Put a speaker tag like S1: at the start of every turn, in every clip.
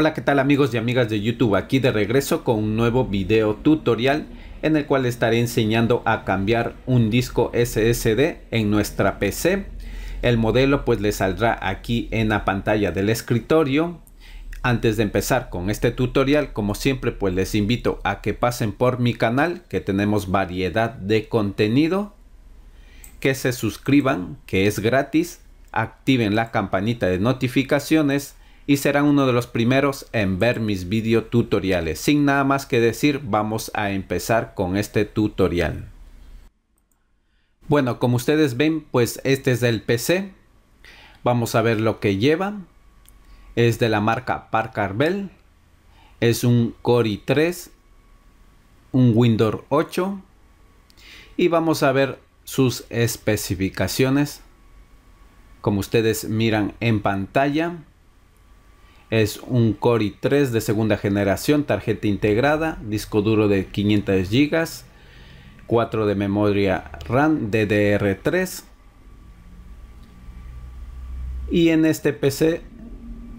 S1: Hola qué tal amigos y amigas de YouTube, aquí de regreso con un nuevo video tutorial en el cual estaré enseñando a cambiar un disco SSD en nuestra PC. El modelo pues le saldrá aquí en la pantalla del escritorio. Antes de empezar con este tutorial, como siempre pues les invito a que pasen por mi canal que tenemos variedad de contenido, que se suscriban que es gratis, activen la campanita de notificaciones y serán uno de los primeros en ver mis video tutoriales. Sin nada más que decir, vamos a empezar con este tutorial. Bueno, como ustedes ven, pues este es del PC. Vamos a ver lo que lleva. Es de la marca Parker Bell. Es un Core i3, un Windows 8. Y vamos a ver sus especificaciones. Como ustedes miran en pantalla es un Core i3 de segunda generación, tarjeta integrada, disco duro de 500 GB, 4 de memoria RAM DDR3. Y en este PC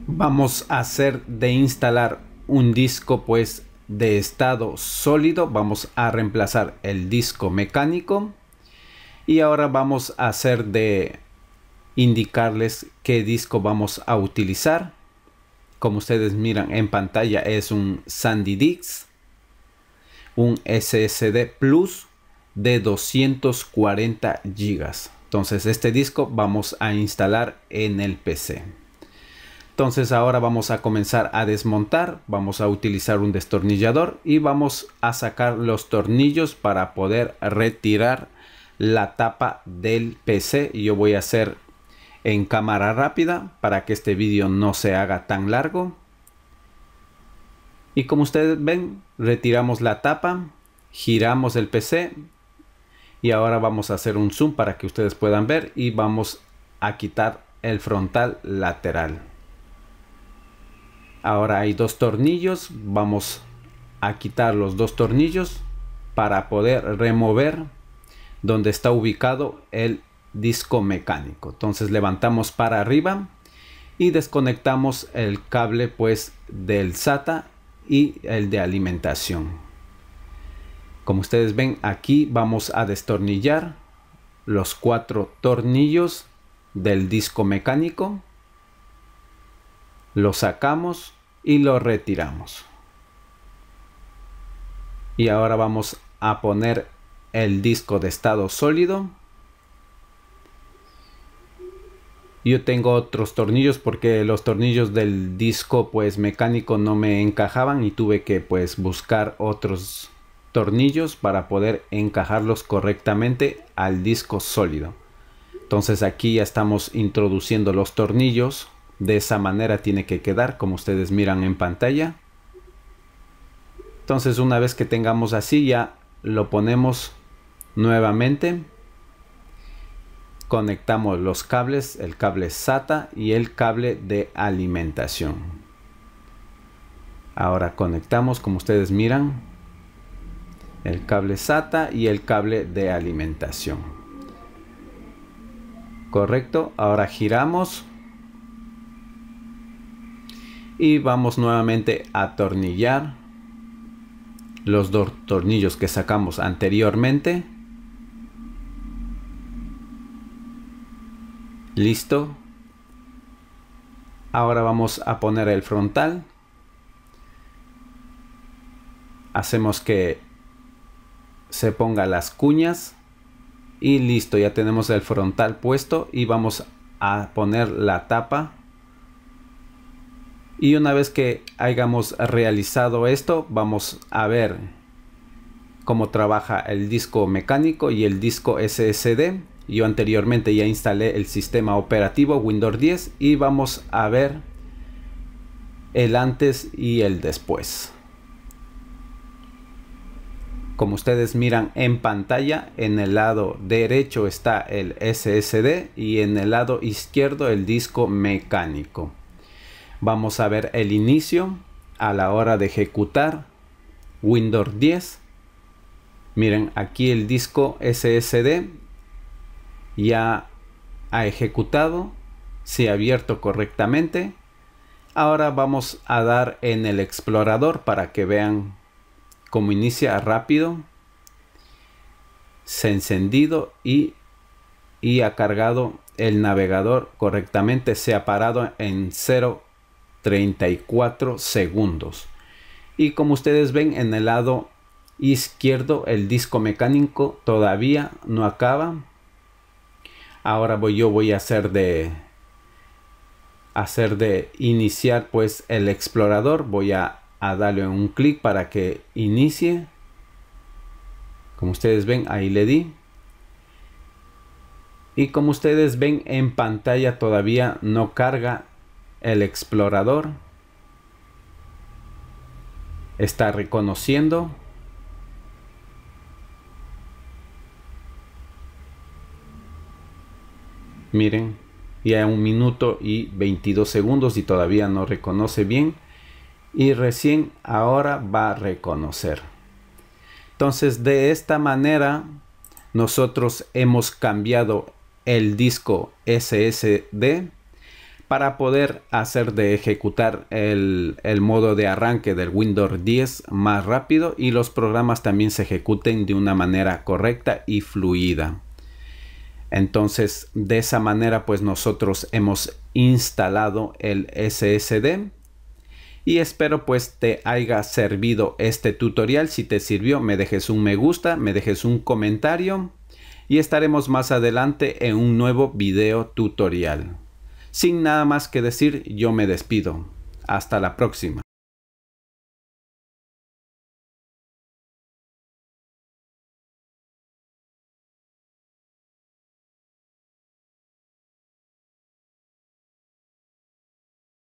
S1: vamos a hacer de instalar un disco pues de estado sólido. Vamos a reemplazar el disco mecánico. Y ahora vamos a hacer de indicarles qué disco vamos a utilizar como ustedes miran en pantalla es un Sandy Dix, un SSD Plus de 240 GB. Entonces este disco vamos a instalar en el PC. Entonces ahora vamos a comenzar a desmontar, vamos a utilizar un destornillador y vamos a sacar los tornillos para poder retirar la tapa del PC. Y yo voy a hacer en cámara rápida para que este vídeo no se haga tan largo. Y como ustedes ven, retiramos la tapa, giramos el PC y ahora vamos a hacer un zoom para que ustedes puedan ver y vamos a quitar el frontal lateral. Ahora hay dos tornillos, vamos a quitar los dos tornillos para poder remover donde está ubicado el disco mecánico. Entonces levantamos para arriba y desconectamos el cable pues del SATA y el de alimentación. Como ustedes ven aquí vamos a destornillar los cuatro tornillos del disco mecánico. Lo sacamos y lo retiramos. Y ahora vamos a poner el disco de estado sólido yo tengo otros tornillos porque los tornillos del disco pues mecánico no me encajaban y tuve que pues buscar otros tornillos para poder encajarlos correctamente al disco sólido. Entonces aquí ya estamos introduciendo los tornillos. De esa manera tiene que quedar como ustedes miran en pantalla. Entonces una vez que tengamos así ya lo ponemos nuevamente conectamos los cables, el cable SATA y el cable de alimentación. Ahora conectamos, como ustedes miran, el cable SATA y el cable de alimentación. Correcto, ahora giramos y vamos nuevamente a atornillar los dos tornillos que sacamos anteriormente Listo. Ahora vamos a poner el frontal. Hacemos que se ponga las cuñas. Y listo, ya tenemos el frontal puesto y vamos a poner la tapa. Y una vez que hayamos realizado esto, vamos a ver cómo trabaja el disco mecánico y el disco SSD. Yo anteriormente ya instalé el sistema operativo Windows 10 y vamos a ver el antes y el después. Como ustedes miran en pantalla, en el lado derecho está el SSD y en el lado izquierdo el disco mecánico. Vamos a ver el inicio a la hora de ejecutar Windows 10. Miren, aquí el disco SSD ya ha, ejecutado, se ha abierto correctamente. Ahora vamos a dar en el explorador para que vean cómo inicia rápido. Se ha encendido y, y ha cargado el navegador correctamente. Se ha parado en 0.34 segundos. Y como ustedes ven en el lado izquierdo el disco mecánico todavía no acaba ahora voy, yo voy a hacer de hacer de iniciar pues el explorador voy a, a darle un clic para que inicie como ustedes ven ahí le di y como ustedes ven en pantalla todavía no carga el explorador está reconociendo Miren, ya un minuto y 22 segundos y todavía no reconoce bien. Y recién ahora va a reconocer. Entonces de esta manera nosotros hemos cambiado el disco SSD para poder hacer de ejecutar el, el, modo de arranque del Windows 10 más rápido y los programas también se ejecuten de una manera correcta y fluida. Entonces, de esa manera, pues nosotros hemos instalado el SSD. Y espero pues te haya servido este tutorial. Si te sirvió, me dejes un me gusta, me dejes un comentario. Y estaremos más adelante en un nuevo video tutorial. Sin nada más que decir, yo me despido. Hasta la próxima.